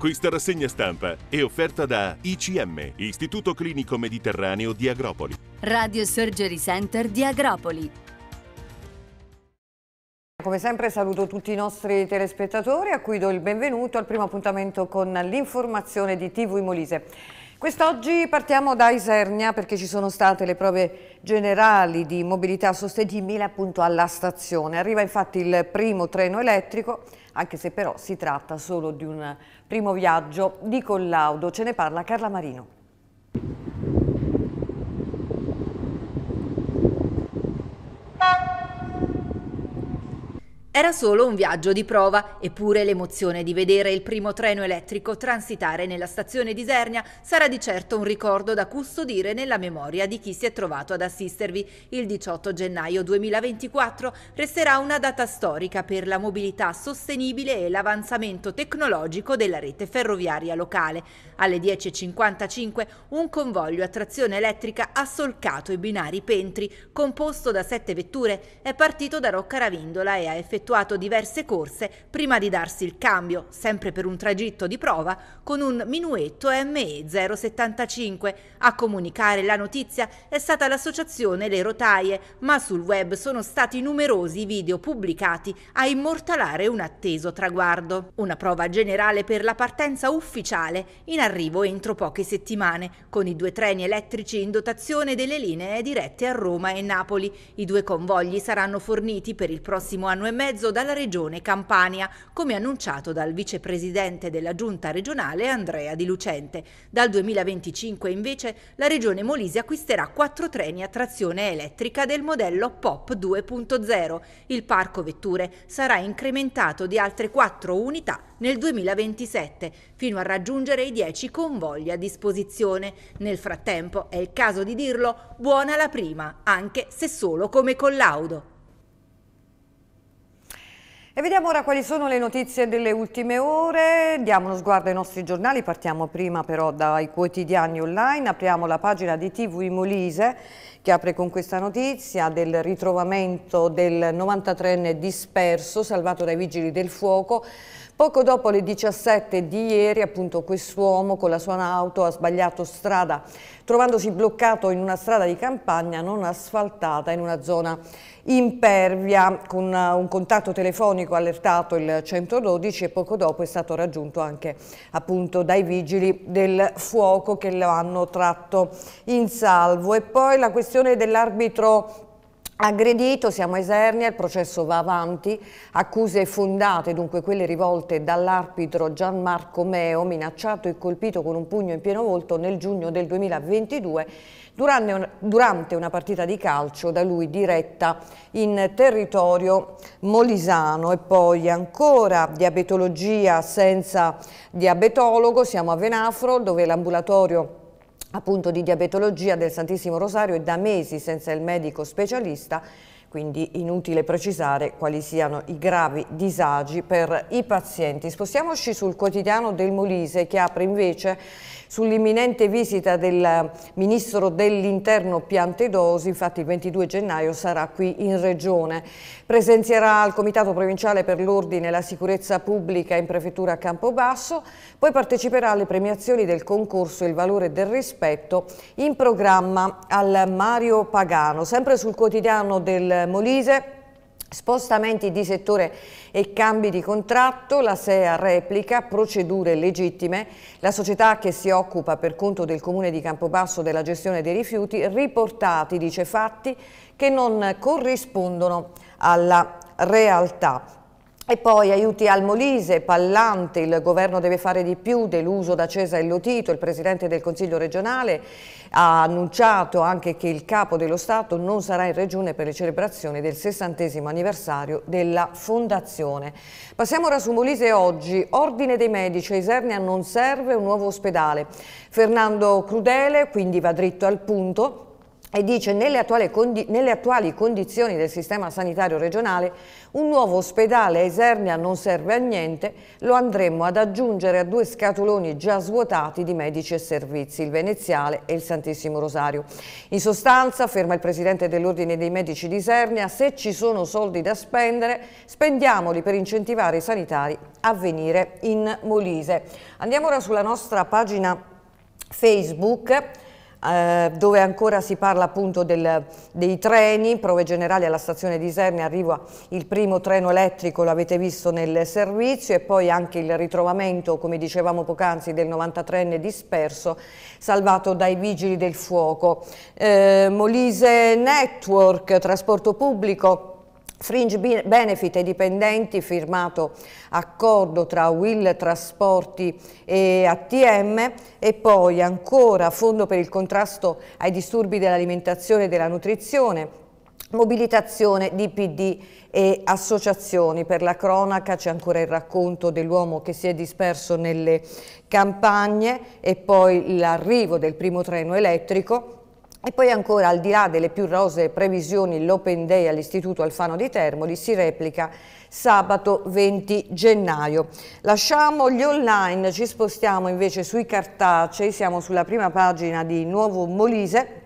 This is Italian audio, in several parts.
Questa rassegna stampa è offerta da ICM, Istituto Clinico Mediterraneo di Agropoli. Radio Surgery Center di Agropoli. Come sempre saluto tutti i nostri telespettatori a cui do il benvenuto al primo appuntamento con l'informazione di TV Molise. Quest'oggi partiamo da Isernia perché ci sono state le prove generali di mobilità sostenibile appunto alla stazione. Arriva infatti il primo treno elettrico anche se però si tratta solo di un primo viaggio di collaudo. Ce ne parla Carla Marino. Thank era solo un viaggio di prova, eppure l'emozione di vedere il primo treno elettrico transitare nella stazione di Isernia sarà di certo un ricordo da custodire nella memoria di chi si è trovato ad assistervi. Il 18 gennaio 2024 resterà una data storica per la mobilità sostenibile e l'avanzamento tecnologico della rete ferroviaria locale. Alle 10.55 un convoglio a trazione elettrica ha solcato i binari Pentri, composto da sette vetture, è partito da Rocca Ravindola e ha effettuato effettuato diverse corse prima di darsi il cambio, sempre per un tragitto di prova, con un minuetto ME 075. A comunicare la notizia è stata l'associazione Le Rotaie, ma sul web sono stati numerosi video pubblicati a immortalare un atteso traguardo. Una prova generale per la partenza ufficiale, in arrivo entro poche settimane, con i due treni elettrici in dotazione delle linee dirette a Roma e Napoli. I due convogli saranno forniti per il prossimo anno e mezzo mezzo dalla regione Campania, come annunciato dal vicepresidente della giunta regionale Andrea Di Lucente. Dal 2025 invece la regione Molise acquisterà quattro treni a trazione elettrica del modello POP 2.0. Il parco vetture sarà incrementato di altre quattro unità nel 2027, fino a raggiungere i 10 convogli a disposizione. Nel frattempo, è il caso di dirlo, buona la prima, anche se solo come collaudo. E vediamo ora quali sono le notizie delle ultime ore, diamo uno sguardo ai nostri giornali, partiamo prima però dai quotidiani online, apriamo la pagina di TV Molise che apre con questa notizia del ritrovamento del 93enne disperso salvato dai vigili del fuoco. Poco dopo le 17 di ieri appunto quest'uomo con la sua auto ha sbagliato strada trovandosi bloccato in una strada di campagna non asfaltata in una zona impervia con eh, un contatto telefonico allertato il 112 e poco dopo è stato raggiunto anche appunto dai vigili del fuoco che lo hanno tratto in salvo e poi la questione valutazione dell'arbitro aggredito, siamo a Esernia, il processo va avanti, accuse fondate, dunque quelle rivolte dall'arbitro Gianmarco Meo, minacciato e colpito con un pugno in pieno volto nel giugno del 2022 durante una partita di calcio da lui diretta in territorio molisano e poi ancora diabetologia senza diabetologo, siamo a Venafro dove l'ambulatorio appunto di diabetologia del Santissimo Rosario e da mesi senza il medico specialista quindi inutile precisare quali siano i gravi disagi per i pazienti. Spostiamoci sul quotidiano del Molise che apre invece sull'imminente visita del Ministro dell'Interno Piantedosi, infatti il 22 gennaio sarà qui in Regione. Presenzierà al Comitato Provinciale per l'Ordine e la Sicurezza Pubblica in Prefettura Campobasso, poi parteciperà alle premiazioni del concorso Il Valore del Rispetto in programma al Mario Pagano. Sempre sul quotidiano del del Molise, Spostamenti di settore e cambi di contratto, la SEA replica, procedure legittime, la società che si occupa per conto del Comune di Campobasso della gestione dei rifiuti, riportati, dice, fatti che non corrispondono alla realtà. E poi aiuti al Molise, Pallante, il governo deve fare di più, deluso da Cesa e Lotito, il presidente del Consiglio regionale ha annunciato anche che il capo dello Stato non sarà in regione per le celebrazioni del sessantesimo anniversario della fondazione. Passiamo ora su Molise oggi, ordine dei medici, a Isernia non serve un nuovo ospedale. Fernando Crudele quindi va dritto al punto, e dice nelle attuali, nelle attuali, condizioni del sistema sanitario regionale un nuovo ospedale a Esernia non serve a niente, lo andremo ad aggiungere a due scatoloni già svuotati di medici e servizi, il Veneziale e il Santissimo Rosario. In sostanza, afferma il Presidente dell'Ordine dei Medici di Esernia, se ci sono soldi da spendere, spendiamoli per incentivare i sanitari a venire in Molise. Andiamo ora sulla nostra pagina Facebook eh, dove ancora si parla appunto del, dei treni, prove generali alla stazione di Isernia arriva il primo treno elettrico, l'avete visto nel servizio e poi anche il ritrovamento, come dicevamo poc'anzi, del 93enne disperso salvato dai vigili del fuoco. Eh, Molise Network, trasporto pubblico, Fringe Benefit ai dipendenti firmato accordo tra Will Trasporti e ATM e poi ancora fondo per il contrasto ai disturbi dell'alimentazione e della nutrizione mobilitazione di PD e associazioni. Per la cronaca c'è ancora il racconto dell'uomo che si è disperso nelle campagne e poi l'arrivo del primo treno elettrico e poi ancora, al di là delle più rose previsioni, l'Open Day all'Istituto Alfano di Termoli si replica sabato 20 gennaio. Lasciamo gli online, ci spostiamo invece sui cartacei, siamo sulla prima pagina di Nuovo Molise.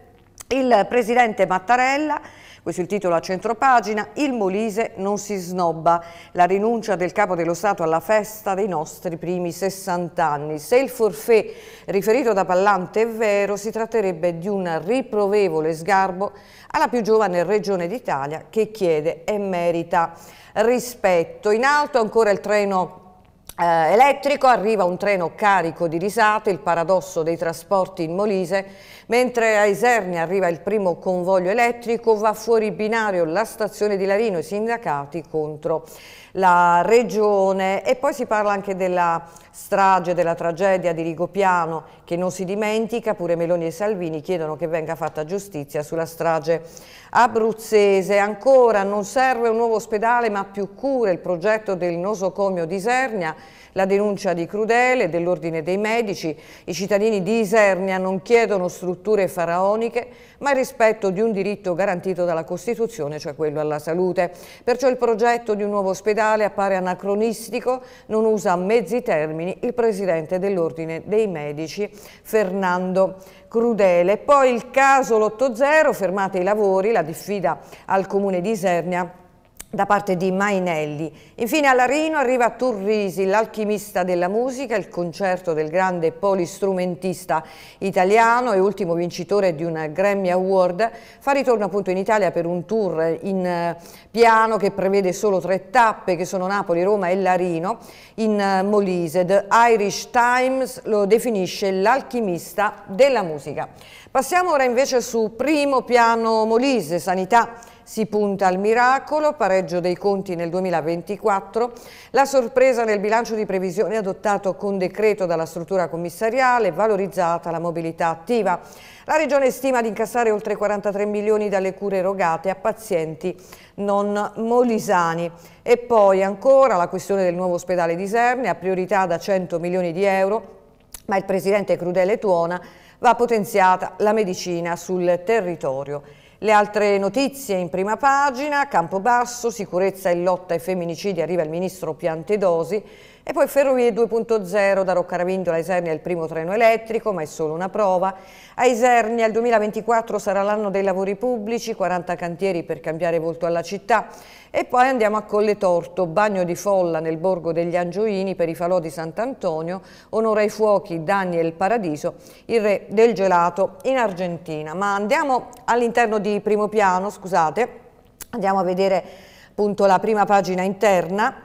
Il presidente Mattarella questo è il titolo a centropagina. Il Molise non si snobba. La rinuncia del Capo dello Stato alla festa dei nostri primi 60 anni. Se il forfè riferito da Pallante è vero, si tratterebbe di un riprovevole sgarbo alla più giovane regione d'Italia che chiede e merita rispetto. In alto ancora il treno eh, elettrico, arriva un treno carico di risate, il paradosso dei trasporti in Molise, mentre a Isernia arriva il primo convoglio elettrico, va fuori binario la stazione di Larino, i sindacati contro la regione e poi si parla anche della strage, della tragedia di Rigopiano che non si dimentica, pure Meloni e Salvini chiedono che venga fatta giustizia sulla strage abruzzese. Ancora non serve un nuovo ospedale ma più cure, il progetto del nosocomio di Sernia la denuncia di Crudele, dell'Ordine dei Medici, i cittadini di Isernia non chiedono strutture faraoniche, ma il rispetto di un diritto garantito dalla Costituzione, cioè quello alla salute. Perciò il progetto di un nuovo ospedale appare anacronistico, non usa mezzi termini il presidente dell'Ordine dei Medici, Fernando Crudele. Poi il caso l'8-0, fermate i lavori, la diffida al comune di Isernia da parte di Mainelli. Infine a Larino arriva Turrisi, l'alchimista della musica, il concerto del grande polistrumentista italiano e ultimo vincitore di un Grammy Award. Fa ritorno appunto in Italia per un tour in eh, piano che prevede solo tre tappe che sono Napoli, Roma e Larino in eh, Molise. The Irish Times lo definisce l'alchimista della musica. Passiamo ora invece su primo piano Molise, sanità si punta al miracolo, pareggio dei conti nel 2024, la sorpresa nel bilancio di previsione adottato con decreto dalla struttura commissariale, valorizzata la mobilità attiva. La Regione stima di incassare oltre 43 milioni dalle cure erogate a pazienti non molisani. E poi ancora la questione del nuovo ospedale di Serne, priorità da 100 milioni di euro, ma il presidente Crudele Tuona va potenziata la medicina sul territorio. Le altre notizie in prima pagina, Campobasso, sicurezza e lotta ai femminicidi, arriva il ministro Piantedosi, e poi Ferrovie 2.0 da Roccaravindola a Isernia il primo treno elettrico, ma è solo una prova. A Isernia il 2024 sarà l'anno dei lavori pubblici, 40 cantieri per cambiare volto alla città. E poi andiamo a Colle Torto, bagno di folla nel borgo degli Angioini per i falò di Sant'Antonio, onore ai fuochi, Daniel paradiso, il re del gelato in Argentina. Ma andiamo all'interno di primo piano, scusate, andiamo a vedere appunto la prima pagina interna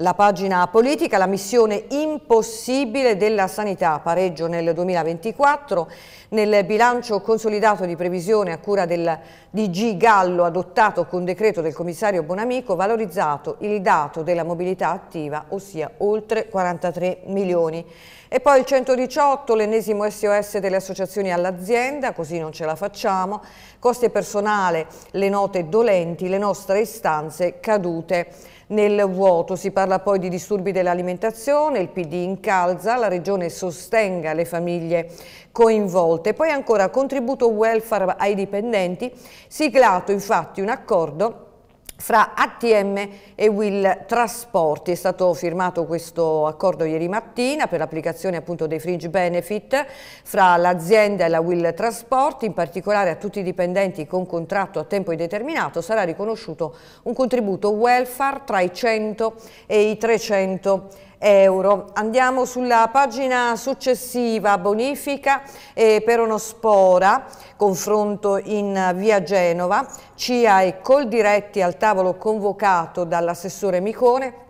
la pagina politica, la missione impossibile della sanità, pareggio nel 2024, nel bilancio consolidato di previsione a cura del DG Gallo adottato con decreto del commissario Bonamico, valorizzato il dato della mobilità attiva, ossia oltre 43 milioni. E poi il 118, l'ennesimo SOS delle associazioni all'azienda, così non ce la facciamo, coste personale, le note dolenti, le nostre istanze cadute nel vuoto. Si parla poi di disturbi dell'alimentazione, il PD incalza, la Regione sostenga le famiglie coinvolte. Poi ancora contributo welfare ai dipendenti, siglato infatti un accordo fra ATM e Will Trasporti. È stato firmato questo accordo ieri mattina per l'applicazione appunto dei fringe benefit fra l'azienda e la Will Trasporti, in particolare a tutti i dipendenti con contratto a tempo indeterminato sarà riconosciuto un contributo welfare tra i 100 e i 300 euro euro. Andiamo sulla pagina successiva, bonifica eh, Peronospora, confronto in eh, via Genova, CIA e Coldiretti al tavolo convocato dall'assessore Micone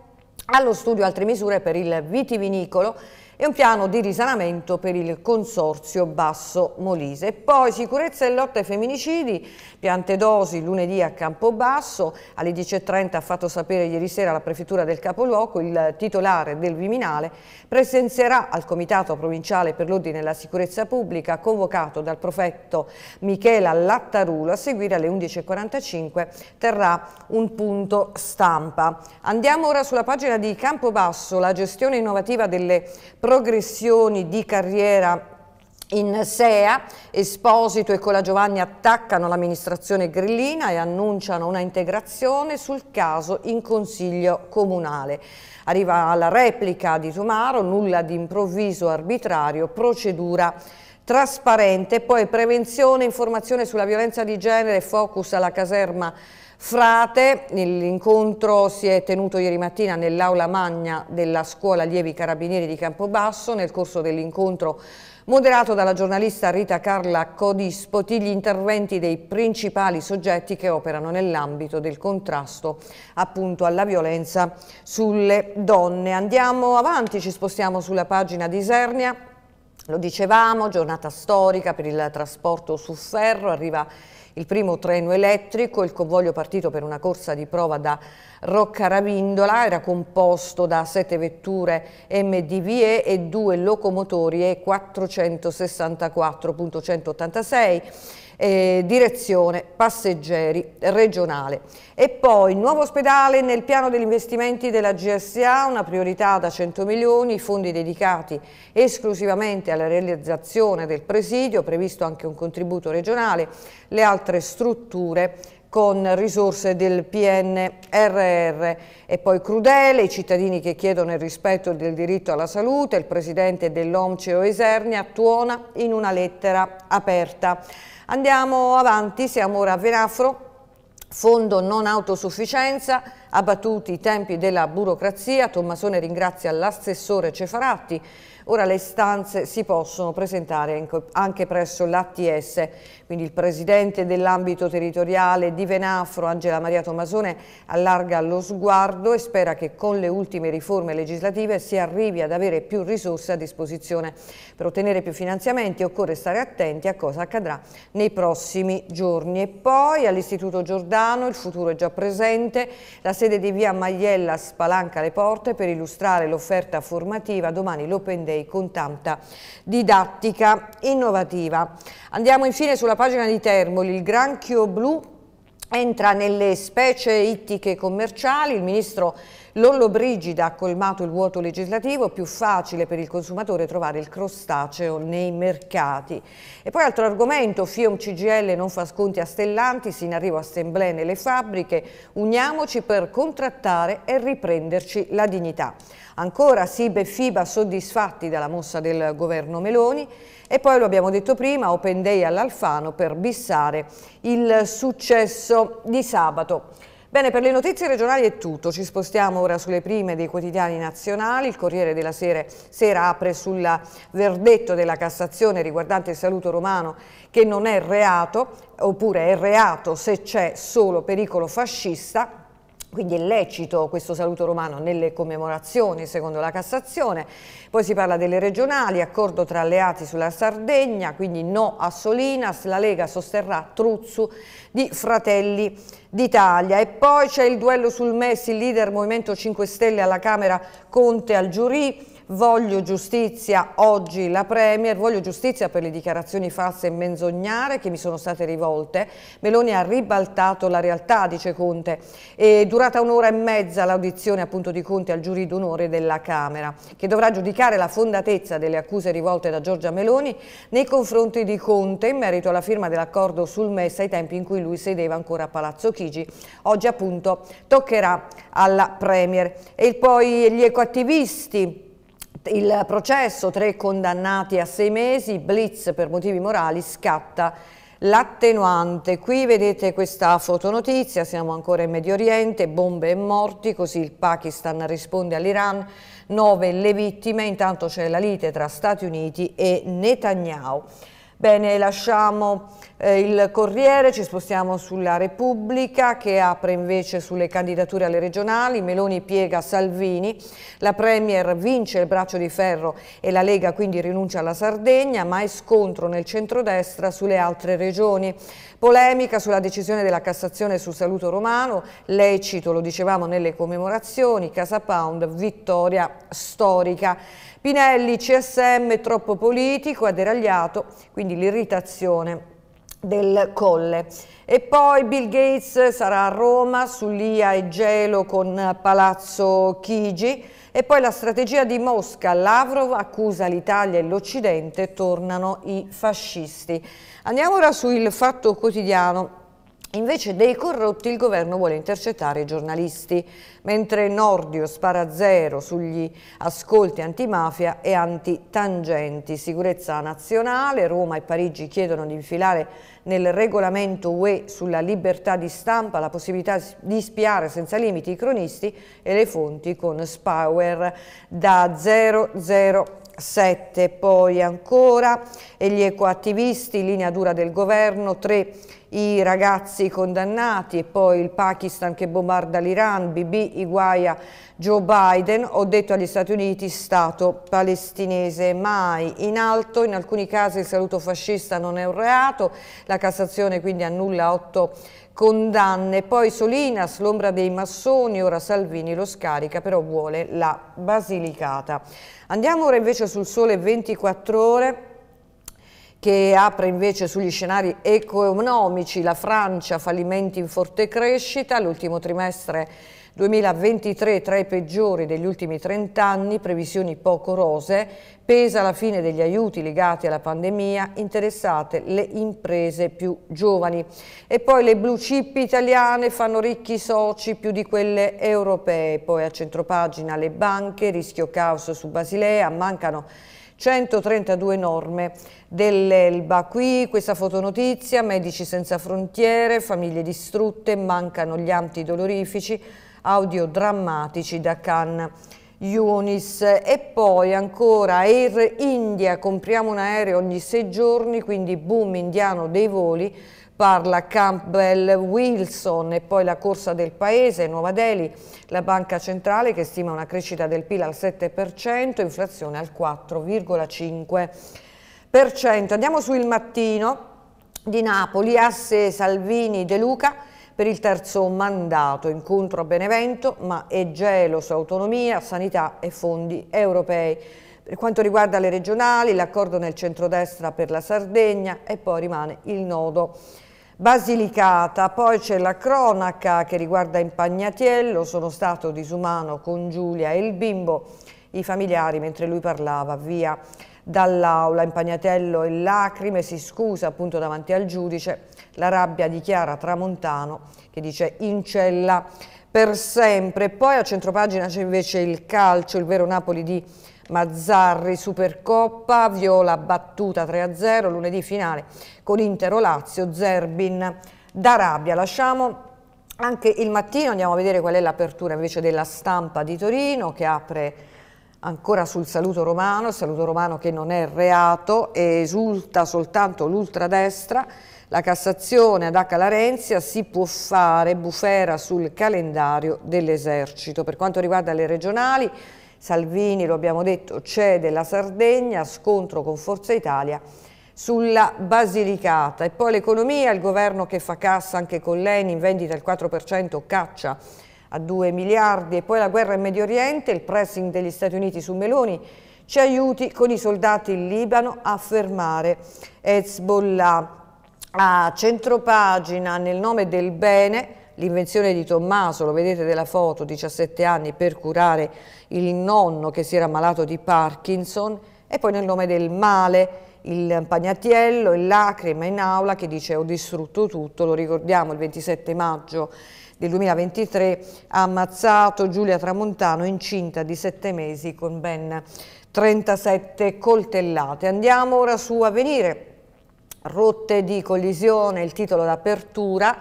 allo studio altre misure per il vitivinicolo e un piano di risanamento per il Consorzio Basso Molise. E poi sicurezza e lotta ai femminicidi, piante dosi lunedì a Campobasso, alle 10.30 ha fatto sapere ieri sera la Prefettura del Capoluogo, il titolare del Viminale presenzierà al Comitato Provinciale per l'Ordine e la Sicurezza Pubblica convocato dal prefetto Michela Lattarulo a seguire alle 11.45 terrà un punto stampa. Andiamo ora sulla pagina di Campobasso, la gestione innovativa delle progressioni di carriera in SEA, Esposito e Giovanni attaccano l'amministrazione grillina e annunciano una integrazione sul caso in consiglio comunale. Arriva la replica di Tomaro, nulla di improvviso arbitrario, procedura trasparente, poi prevenzione, informazione sulla violenza di genere, focus alla caserma Frate, l'incontro si è tenuto ieri mattina nell'aula magna della scuola allievi carabinieri di Campobasso. Nel corso dell'incontro moderato dalla giornalista Rita Carla Codispoti gli interventi dei principali soggetti che operano nell'ambito del contrasto appunto alla violenza sulle donne. Andiamo avanti, ci spostiamo sulla pagina di Isernia. Lo dicevamo, giornata storica per il trasporto su ferro, arriva il primo treno elettrico, il convoglio partito per una corsa di prova da Roccaravindola era composto da sette vetture MDVE e due locomotori E464.186 eh, direzione passeggeri regionale. E poi il nuovo ospedale nel piano degli investimenti della GSA, una priorità da 100 milioni, i fondi dedicati esclusivamente alla realizzazione del presidio, previsto anche un contributo regionale, le altre strutture con risorse del PNRR e poi Crudele, i cittadini che chiedono il rispetto del diritto alla salute, il presidente dell'OMCEO Esernia tuona in una lettera aperta. Andiamo avanti, siamo ora a Venafro, Fondo non autosufficienza, abbattuti i tempi della burocrazia, Tommasone ringrazia l'assessore Cefaratti, Ora le istanze si possono presentare anche presso l'ATS, quindi il presidente dell'ambito territoriale di Venafro, Angela Maria Tomasone, allarga lo sguardo e spera che con le ultime riforme legislative si arrivi ad avere più risorse a disposizione. Per ottenere più finanziamenti occorre stare attenti a cosa accadrà nei prossimi giorni. E poi all'Istituto Giordano, il futuro è già presente, la sede di via Magliella spalanca le porte per illustrare l'offerta formativa domani l'Open Day Europei con tanta didattica innovativa. Andiamo infine sulla pagina di Termoli, il granchio blu entra nelle specie ittiche commerciali, il ministro L'Ollobrigida ha colmato il vuoto legislativo, più facile per il consumatore trovare il crostaceo nei mercati. E poi altro argomento, Fiom CGL non fa sconti a Stellanti, si in arrivo a Assemblee nelle fabbriche, uniamoci per contrattare e riprenderci la dignità. Ancora Sibe e Fiba soddisfatti dalla mossa del governo Meloni e poi lo abbiamo detto prima, Open Day all'Alfano per bissare il successo di sabato. Bene, per le notizie regionali è tutto, ci spostiamo ora sulle prime dei quotidiani nazionali, il Corriere della Sera, sera apre sul verdetto della Cassazione riguardante il saluto romano che non è reato, oppure è reato se c'è solo pericolo fascista, quindi è lecito questo saluto romano nelle commemorazioni, secondo la Cassazione. Poi si parla delle regionali, accordo tra alleati sulla Sardegna, quindi no a Solinas, la Lega sosterrà Truzzu di Fratelli d'Italia. E poi c'è il duello sul Messi, leader Movimento 5 Stelle alla Camera, Conte al giurì voglio giustizia oggi la Premier, voglio giustizia per le dichiarazioni false e menzognare che mi sono state rivolte, Meloni ha ribaltato la realtà, dice Conte, È durata un'ora e mezza l'audizione appunto di Conte al giurì d'onore della Camera, che dovrà giudicare la fondatezza delle accuse rivolte da Giorgia Meloni nei confronti di Conte in merito alla firma dell'accordo sul MES ai tempi in cui lui sedeva ancora a Palazzo Chigi, oggi appunto toccherà alla Premier. E poi gli ecoattivisti il processo, tre condannati a sei mesi, blitz per motivi morali, scatta l'attenuante. Qui vedete questa fotonotizia, siamo ancora in Medio Oriente, bombe e morti, così il Pakistan risponde all'Iran, nove le vittime, intanto c'è la lite tra Stati Uniti e Netanyahu. Bene, lasciamo eh, il Corriere, ci spostiamo sulla Repubblica che apre invece sulle candidature alle regionali, Meloni piega Salvini, la Premier vince il braccio di ferro e la Lega quindi rinuncia alla Sardegna, ma è scontro nel centrodestra sulle altre regioni. Polemica sulla decisione della Cassazione sul saluto romano, lecito, lo dicevamo nelle commemorazioni, Casa Pound, vittoria storica. Spinelli, CSM troppo politico, ha deragliato, quindi l'irritazione del colle. E poi Bill Gates sarà a Roma, su Lia e Gelo con Palazzo Chigi. E poi la strategia di Mosca, Lavrov accusa l'Italia e l'Occidente, tornano i fascisti. Andiamo ora sul Fatto Quotidiano Invece dei corrotti il governo vuole intercettare i giornalisti, mentre Nordio spara zero sugli ascolti antimafia e antitangenti. Sicurezza nazionale, Roma e Parigi chiedono di infilare nel regolamento UE sulla libertà di stampa la possibilità di spiare senza limiti i cronisti e le fonti con Spower da 00 7, poi ancora e gli ecoattivisti, linea dura del governo, 3 i ragazzi condannati e poi il Pakistan che bombarda l'Iran, BB, guai a Joe Biden, ho detto agli Stati Uniti Stato palestinese mai. In alto in alcuni casi il saluto fascista non è un reato, la Cassazione quindi annulla otto condanne, poi Solinas, l'ombra dei massoni, ora Salvini lo scarica, però vuole la Basilicata. Andiamo ora invece sul sole 24 ore, che apre invece sugli scenari economici la Francia, fallimenti in forte crescita, l'ultimo trimestre 2023 tra i peggiori degli ultimi 30 anni, previsioni poco rose, pesa la fine degli aiuti legati alla pandemia, interessate le imprese più giovani. E poi le blue chip italiane fanno ricchi soci più di quelle europee, poi a centropagina le banche, rischio caos su Basilea, mancano 132 norme dell'Elba. Qui questa fotonotizia, Medici Senza Frontiere, famiglie distrutte, mancano gli antidolorifici, audio drammatici da Cannes. Yunis e poi ancora Air India, compriamo un aereo ogni sei giorni, quindi boom indiano dei voli parla Campbell Wilson e poi la corsa del paese, Nuova Delhi, la banca centrale che stima una crescita del PIL al 7%, inflazione al 4,5%. Andiamo sul mattino di Napoli, asse Salvini De Luca per il terzo mandato, incontro a Benevento, ma è gelo su autonomia, sanità e fondi europei. Per quanto riguarda le regionali, l'accordo nel centrodestra per la Sardegna e poi rimane il nodo Basilicata, poi c'è la cronaca che riguarda Impagnatiello, sono stato disumano con Giulia e il bimbo, i familiari mentre lui parlava via dall'aula, Impagnatiello in lacrime, si scusa appunto davanti al giudice, la rabbia di Chiara Tramontano che dice in cella per sempre. Poi a centropagina c'è invece il calcio, il vero Napoli di Mazzarri Supercoppa, Viola battuta 3-0, lunedì finale con Intero-Lazio, Zerbin d'Arabia. Lasciamo anche il mattino, andiamo a vedere qual è l'apertura invece della stampa di Torino che apre ancora sul saluto romano, il saluto romano che non è reato e esulta soltanto l'ultradestra, la Cassazione ad H. Larenzia si può fare bufera sul calendario dell'esercito. Per quanto riguarda le regionali, Salvini, lo abbiamo detto, cede la Sardegna, scontro con Forza Italia sulla Basilicata. E poi l'economia, il governo che fa cassa anche con l'ENI, in vendita il 4%, caccia a 2 miliardi. E poi la guerra in Medio Oriente, il pressing degli Stati Uniti su Meloni, ci aiuti con i soldati in Libano a fermare Hezbollah. A centropagina, nel nome del bene, l'invenzione di Tommaso, lo vedete della foto, 17 anni, per curare il nonno che si era ammalato di Parkinson, e poi nel nome del male, il Pagnatiello, il Lacrima in aula che dice ho distrutto tutto, lo ricordiamo il 27 maggio del 2023 ha ammazzato Giulia Tramontano incinta di 7 mesi con ben 37 coltellate. Andiamo ora su Avvenire, rotte di collisione, il titolo d'apertura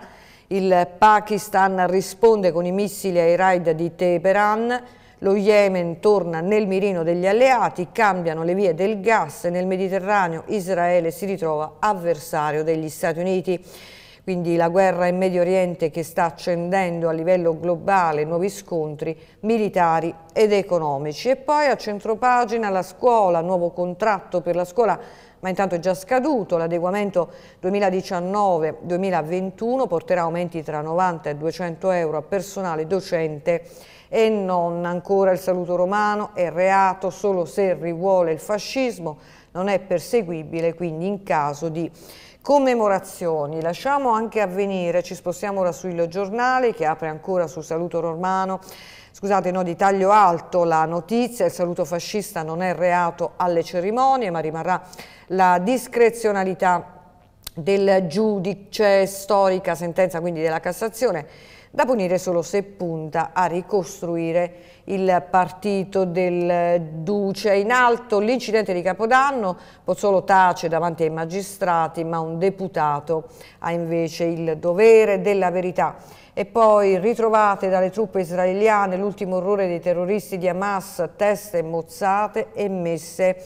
il Pakistan risponde con i missili ai raid di Teheran, lo Yemen torna nel mirino degli alleati, cambiano le vie del gas nel Mediterraneo Israele si ritrova avversario degli Stati Uniti. Quindi la guerra in Medio Oriente che sta accendendo a livello globale nuovi scontri militari ed economici. E poi a centropagina la scuola, nuovo contratto per la scuola ma intanto è già scaduto. L'adeguamento 2019-2021 porterà aumenti tra 90 e 200 euro a personale docente e non ancora il saluto romano, è reato solo se rivuole il fascismo, non è perseguibile quindi in caso di commemorazioni. Lasciamo anche avvenire, ci spostiamo ora sul Giornale che apre ancora sul saluto romano, scusate no, di taglio alto la notizia, il saluto fascista non è reato alle cerimonie ma rimarrà la discrezionalità del giudice storica sentenza quindi della Cassazione da punire solo se punta a ricostruire il partito del Duce. In alto l'incidente di Capodanno, Pozzolo tace davanti ai magistrati, ma un deputato ha invece il dovere della verità e poi ritrovate dalle truppe israeliane l'ultimo orrore dei terroristi di Hamas, teste mozzate e messe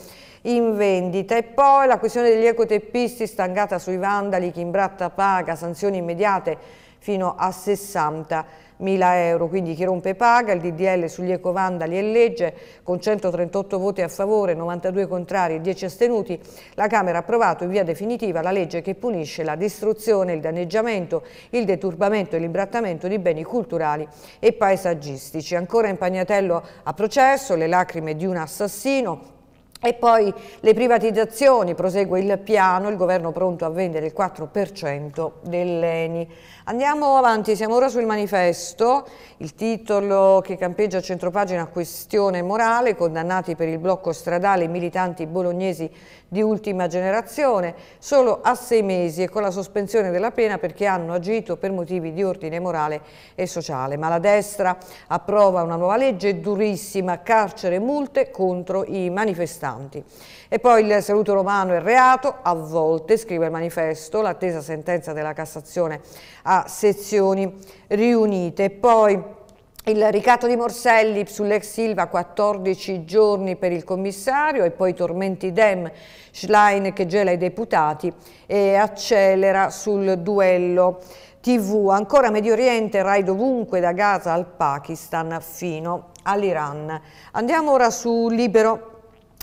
in vendita. E poi la questione degli ecoteppisti stangata sui vandali, chi imbratta paga, sanzioni immediate fino a 60.000 euro. Quindi chi rompe paga, il DDL sugli ecovandali è legge, con 138 voti a favore, 92 contrari e 10 astenuti, la Camera ha approvato in via definitiva la legge che punisce la distruzione, il danneggiamento, il deturbamento e l'imbrattamento di beni culturali e paesaggistici. Ancora in Pagnatello a processo, le lacrime di un assassino, e poi le privatizzazioni, prosegue il piano, il governo pronto a vendere il 4% dell'ENI. Andiamo avanti, siamo ora sul manifesto, il titolo che campeggia a centropagina questione morale, condannati per il blocco stradale, militanti bolognesi di ultima generazione, solo a sei mesi e con la sospensione della pena perché hanno agito per motivi di ordine morale e sociale. Ma la destra approva una nuova legge durissima, carcere e multe contro i manifestanti. E poi il saluto romano è reato, a volte, scrive il manifesto, l'attesa sentenza della Cassazione a sezioni riunite. Poi il ricatto di Morselli sull'ex Silva 14 giorni per il commissario e poi tormenti Dem, Schlein che gela i deputati e accelera sul duello TV. Ancora Medio Oriente, Rai dovunque da Gaza al Pakistan fino all'Iran. Andiamo ora su Libero.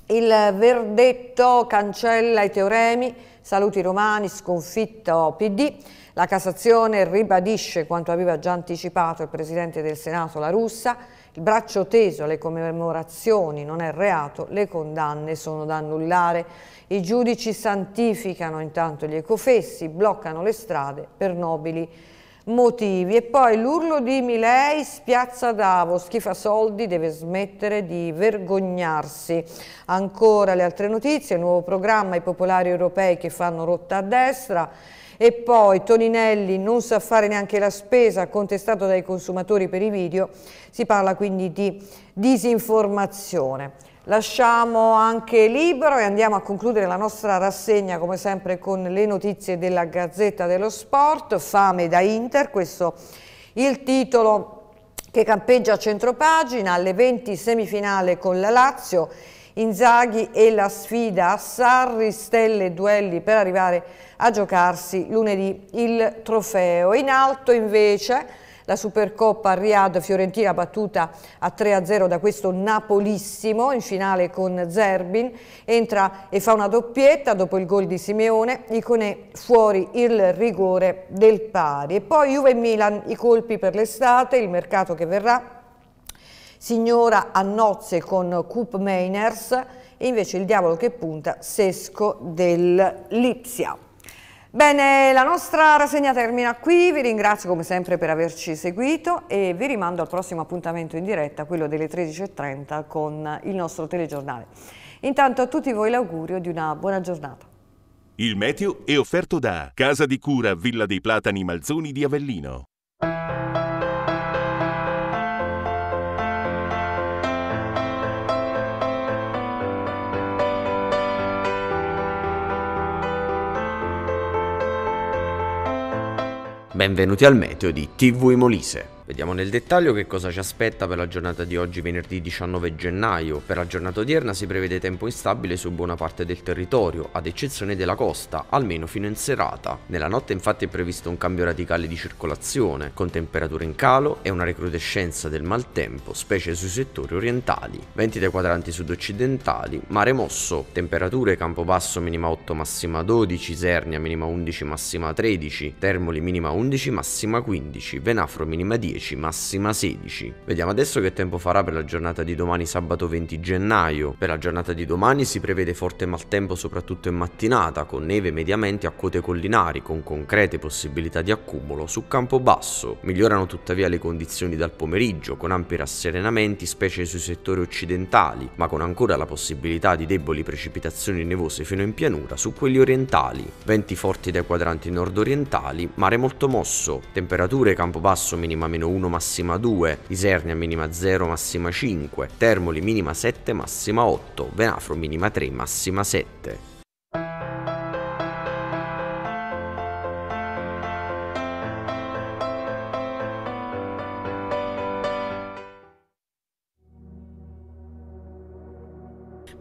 Il verdetto cancella i teoremi, saluti romani, sconfitto PD. La Cassazione ribadisce quanto aveva già anticipato il Presidente del Senato La Russa, il braccio teso alle commemorazioni non è reato, le condanne sono da annullare. I giudici santificano intanto gli ecofessi, bloccano le strade per nobili motivi. E poi l'urlo di Milei spiazza Davos, chi fa soldi deve smettere di vergognarsi. Ancora le altre notizie, il nuovo programma i popolari europei che fanno rotta a destra, e poi Toninelli non sa fare neanche la spesa, contestato dai consumatori per i video, si parla quindi di disinformazione. Lasciamo anche libero e andiamo a concludere la nostra rassegna come sempre con le notizie della Gazzetta dello Sport, fame da Inter, questo il titolo che campeggia a centropagina alle 20 semifinale con la Lazio Inzaghi e la sfida a Sarri, Stelle e Duelli per arrivare a giocarsi lunedì il trofeo. In alto invece la Supercoppa Riyadh Fiorentina battuta a 3-0 da questo Napolissimo in finale con Zerbin entra e fa una doppietta dopo il gol di Simeone Iconè fuori il rigore del pari e poi Juve e Milan i colpi per l'estate il mercato che verrà signora a nozze con Coop Mainers e invece il diavolo che punta Sesco del Lipsia. Bene, la nostra rassegna termina qui, vi ringrazio come sempre per averci seguito e vi rimando al prossimo appuntamento in diretta, quello delle 13.30 con il nostro telegiornale. Intanto a tutti voi l'augurio di una buona giornata. Il meteo è offerto da Casa di Cura Villa dei Platani Malzoni di Avellino. Benvenuti al meteo di TV Molise. Vediamo nel dettaglio che cosa ci aspetta per la giornata di oggi venerdì 19 gennaio. Per la giornata odierna si prevede tempo instabile su buona parte del territorio, ad eccezione della costa, almeno fino in serata. Nella notte infatti è previsto un cambio radicale di circolazione, con temperature in calo e una recrudescenza del maltempo, specie sui settori orientali. Venti dai quadranti sud-occidentali, mare mosso, temperature campo basso minima 8 massima 12, Sernia minima 11 massima 13, Termoli minima 11 massima 15, Venafro minima 10 10, massima 16. Vediamo adesso che tempo farà per la giornata di domani sabato 20 gennaio. Per la giornata di domani si prevede forte maltempo soprattutto in mattinata, con neve mediamente a quote collinari, con concrete possibilità di accumulo su campo basso. Migliorano tuttavia le condizioni dal pomeriggio, con ampi rasserenamenti specie sui settori occidentali, ma con ancora la possibilità di deboli precipitazioni nevose fino in pianura su quelli orientali. Venti forti dai quadranti nord-orientali, mare molto mosso, temperature campo basso minima meno Torino 1 massima 2, Isernia minima 0 massima 5, Termoli minima 7 massima 8, Venafro minima 3 massima 7.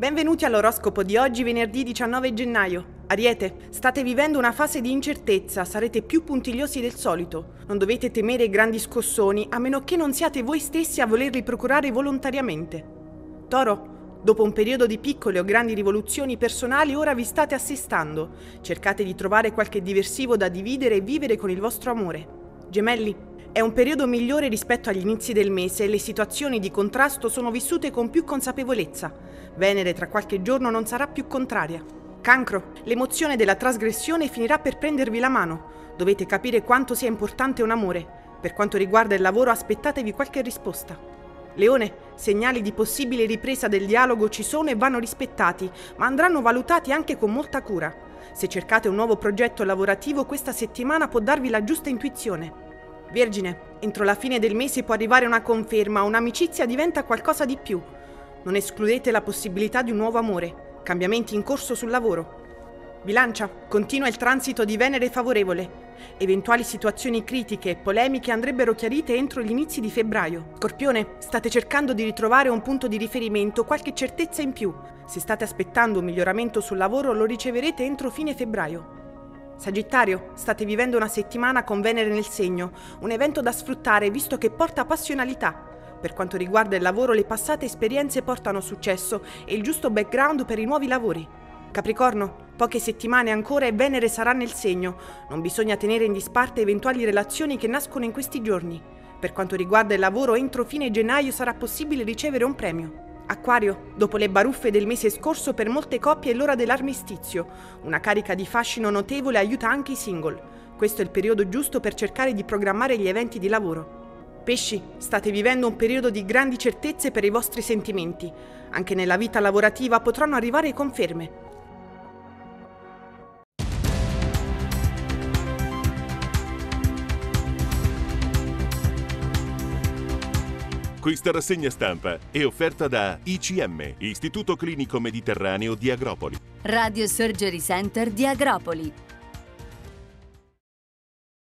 Benvenuti all'oroscopo di oggi, venerdì 19 gennaio. Ariete, state vivendo una fase di incertezza, sarete più puntigliosi del solito. Non dovete temere grandi scossoni, a meno che non siate voi stessi a volerli procurare volontariamente. Toro, Dopo un periodo di piccole o grandi rivoluzioni personali, ora vi state assestando. Cercate di trovare qualche diversivo da dividere e vivere con il vostro amore. Gemelli, è un periodo migliore rispetto agli inizi del mese e le situazioni di contrasto sono vissute con più consapevolezza. Venere tra qualche giorno non sarà più contraria. Cancro, l'emozione della trasgressione finirà per prendervi la mano. Dovete capire quanto sia importante un amore. Per quanto riguarda il lavoro aspettatevi qualche risposta. Leone, segnali di possibile ripresa del dialogo ci sono e vanno rispettati, ma andranno valutati anche con molta cura. Se cercate un nuovo progetto lavorativo questa settimana può darvi la giusta intuizione. Vergine, entro la fine del mese può arrivare una conferma, un'amicizia diventa qualcosa di più. Non escludete la possibilità di un nuovo amore, cambiamenti in corso sul lavoro. Bilancia, continua il transito di Venere favorevole. Eventuali situazioni critiche e polemiche andrebbero chiarite entro gli inizi di febbraio. Scorpione, state cercando di ritrovare un punto di riferimento, qualche certezza in più. Se state aspettando un miglioramento sul lavoro lo riceverete entro fine febbraio. Sagittario, state vivendo una settimana con Venere nel segno, un evento da sfruttare visto che porta passionalità. Per quanto riguarda il lavoro, le passate esperienze portano successo e il giusto background per i nuovi lavori. Capricorno, Poche settimane ancora e Venere sarà nel segno. Non bisogna tenere in disparte eventuali relazioni che nascono in questi giorni. Per quanto riguarda il lavoro, entro fine gennaio sarà possibile ricevere un premio. Acquario, dopo le baruffe del mese scorso per molte coppie è l'ora dell'armistizio. Una carica di fascino notevole aiuta anche i single. Questo è il periodo giusto per cercare di programmare gli eventi di lavoro. Pesci, state vivendo un periodo di grandi certezze per i vostri sentimenti. Anche nella vita lavorativa potranno arrivare conferme. Questa rassegna stampa è offerta da ICM, Istituto Clinico Mediterraneo di Agropoli. Radio Surgery Center di Agropoli